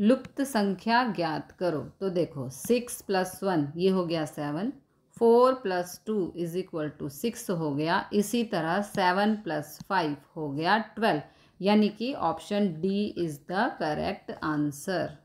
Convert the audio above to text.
लुप्त संख्या ज्ञात करो तो देखो सिक्स प्लस वन ये हो गया seven four plus two is equal to six हो गया इसी तरह सेवन प्लस फाइव हो गया ट्वेल्व यानी कि option D is the correct answer